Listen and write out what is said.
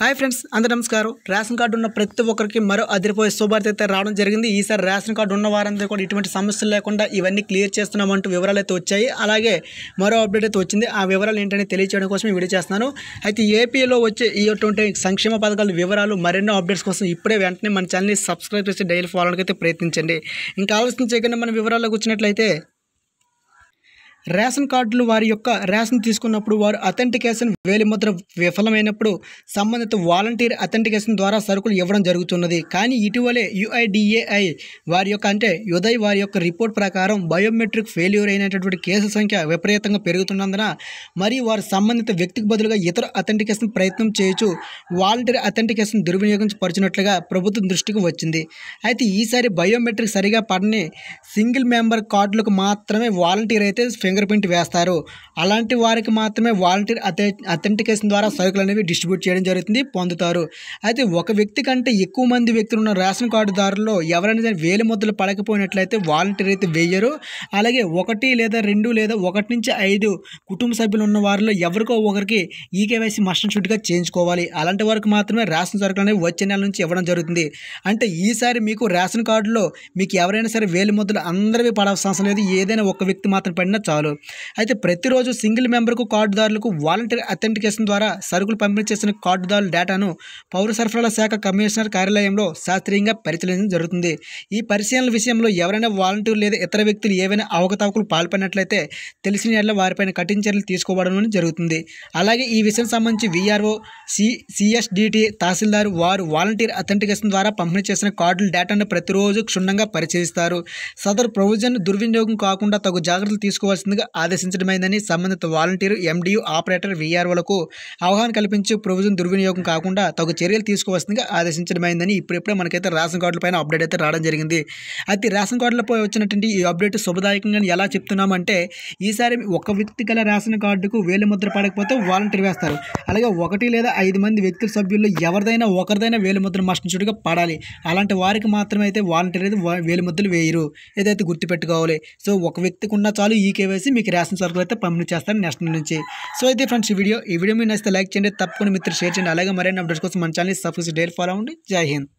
hi friends అందరు నమస్కారం ration card ఉన్న ప్రతి ఒక్కరికి మరో అదిరిపోయే శుభార్త అయితే రావడం జరిగింది ఈసారి రేషన్ కార్డు ఉన్న వారందరూ కూడా ఇటువంటి సమస్యలు లేకుండా ఇవన్నీ క్లియర్ చేస్తున్నామంటూ వివరాలు అయితే వచ్చాయి అలాగే మరో అప్డేట్ అయితే వచ్చింది ఆ వివరాలు ఏంటని తెలియచేయడం కోసం వీడియో చేస్తున్నాను అయితే ఏపీలో వచ్చే ఈ అటువంటి సంక్షేమ పథకాల వివరాలు మరెన్నో అప్డేట్స్ కోసం ఇప్పుడే వెంటనే మన ఛానల్ని సబ్స్క్రైబ్ చేసి డైలీ ఫాలో అయితే ప్రయత్నించండి ఇంకా కన్నా మన వివరాల్లోకి వచ్చినట్లయితే రేషన్ కార్డులు వారి యొక్క రేషన్ తీసుకున్నప్పుడు వారు అథెంటికేషన్ వేలిముద్ర విఫలమైనప్పుడు సంబంధిత వాలంటీర్ అథెంటికేషన్ ద్వారా సరుకులు ఇవ్వడం జరుగుతున్నది కానీ ఇటీవలే యుఐడిఏఐ వారి యొక్క అంటే ఉదయ్ వారి యొక్క రిపోర్ట్ ప్రకారం బయోమెట్రిక్ ఫెయిల్యూర్ అయినటువంటి కేసుల సంఖ్య విపరీతంగా పెరుగుతున్నందున మరియు వారు సంబంధిత వ్యక్తికి బదులుగా ఇతర అథెంటికేషన్ ప్రయత్నం చేయొచ్చు వాలంటీర్ అథెంటికేషన్ దుర్వినియోగం పరిచినట్లుగా ప్రభుత్వం దృష్టికి వచ్చింది అయితే ఈసారి బయోమెట్రిక్ సరిగా పడని సింగిల్ మెంబర్ కార్డులకు మాత్రమే వాలంటీర్ అయితే ఫింగర్ ప్రింట్ వేస్తారు అలాంటి వారికి మాత్రమే వాలంటీర్ అథె అథెంటికేషన్ ద్వారా సరుకులు అనేవి డిస్ట్రిబ్యూట్ చేయడం జరుగుతుంది పొందుతారు అయితే ఒక వ్యక్తి కంటే ఎక్కువ మంది వ్యక్తులు ఉన్న రేషన్ కార్డుదారుల్లో ఎవరైనా వేలి ముద్దలు పడకపోయినట్లయితే వాలంటీర్ అయితే వేయరు అలాగే ఒకటి లేదా రెండు లేదా ఒకటి నుంచి ఐదు కుటుంబ సభ్యులు ఉన్న వారిలో ఎవరికో ఒకరికి ఈకేవైసీ మస్ట్ షూట్గా చేయించుకోవాలి అలాంటి వారికి మాత్రమే రేషన్ సరుకులు అనేవి వచ్చే నెల నుంచి ఇవ్వడం జరుగుతుంది అంటే ఈసారి మీకు రేషన్ కార్డులో మీకు ఎవరైనా సరే వేలి ముద్దలు అందరివి పడవలసిన అవసరం లేదు ఏదైనా ఒక వ్యక్తి మాత్రం పడినా చాలు వివరాలు అయితే ప్రతిరోజు సింగిల్ మెంబర్కు కార్డుదారులకు వాలంటీర్ అథెంటికేషన్ ద్వారా సరుకులు పంపిణీ చేసిన కార్డుదారుల డేటాను పౌర సరఫరాల శాఖ కమిషనర్ కార్యాలయంలో శాస్త్రీయంగా పరిశీలించడం జరుగుతుంది ఈ పరిశీలనల విషయంలో ఎవరైనా వాలంటీర్ లేదా ఇతర వ్యక్తులు ఏవైనా అవకతవకలు పాల్పడినట్లయితే తెలిసిన ఎడల వారిపైన కఠిన చర్యలు తీసుకోవడం జరుగుతుంది అలాగే ఈ విషయం సంబంధించి వీఆర్ఓ సి సిఎస్డిటి తహసీల్దార్ వారు వాలంటీర్ అథెంటికేషన్ ద్వారా పంపిణీ చేసిన కార్డుల డేటాను ప్రతిరోజు క్షుణ్ణంగా పరిశీలిస్తారు సదరు ప్రొవిజన్ దుర్వినియోగం కాకుండా తగు జాగ్రత్తలు తీసుకోవాల్సింది చేయాల్సిందిగా ఆదేశించడమైందని సంబంధిత వాలంటీరు ఎండియు ఆపరేటర్ వీఆర్ఓలకు అవగాహన కల్పించి ప్రొవిజన్ దుర్వినియోగం కాకుండా తగు చర్యలు తీసుకువస్తుందిగా ఆదేశించడమైందని ఇప్పుడిప్పుడే మనకైతే రేషన్ కార్డులపైన అప్డేట్ అయితే రావడం జరిగింది అయితే రేషన్ కార్డులపై వచ్చినటువంటి ఈ అప్డేట్ శుభదాయకంగా ఎలా చెప్తున్నామంటే ఈసారి ఒక వ్యక్తి గల రేషన్ కార్డుకు వేలు ముద్ర పడకపోతే వాలంటీర్ వేస్తారు అలాగే ఒకటి లేదా ఐదు మంది వ్యక్తుల సభ్యుల్లో ఎవరిదైనా ఒకరిదైనా వేలు ముద్ర మస్టిచుడిగా పడాలి అలాంటి వారికి మాత్రమే అయితే వాలంటీర్ అయితే వేలు ముద్రలు వేయరు ఏదైతే గుర్తుపెట్టుకోవాలి సో ఒక వ్యక్తికి ఉన్నా చాలు ఈ కేవైసీ చేసి మీకు రేషన్ సరుకులు అయితే పంపిణీ చేస్తాను నెక్స్ట్ నుంచి సో అయితే ఫ్రెండ్స్ ఈ వీడియో ఈ వీడియో మీ నచ్చితే లైక్ చేయండి తప్పకుండా మిత్రులు షేర్ చేయండి అలాగే మరి అప్డేట్స్ కోసం మన ఛానల్ సబ్స్క్రైబ్ డైలీ ఫాలో అవ్వండి జై హింద్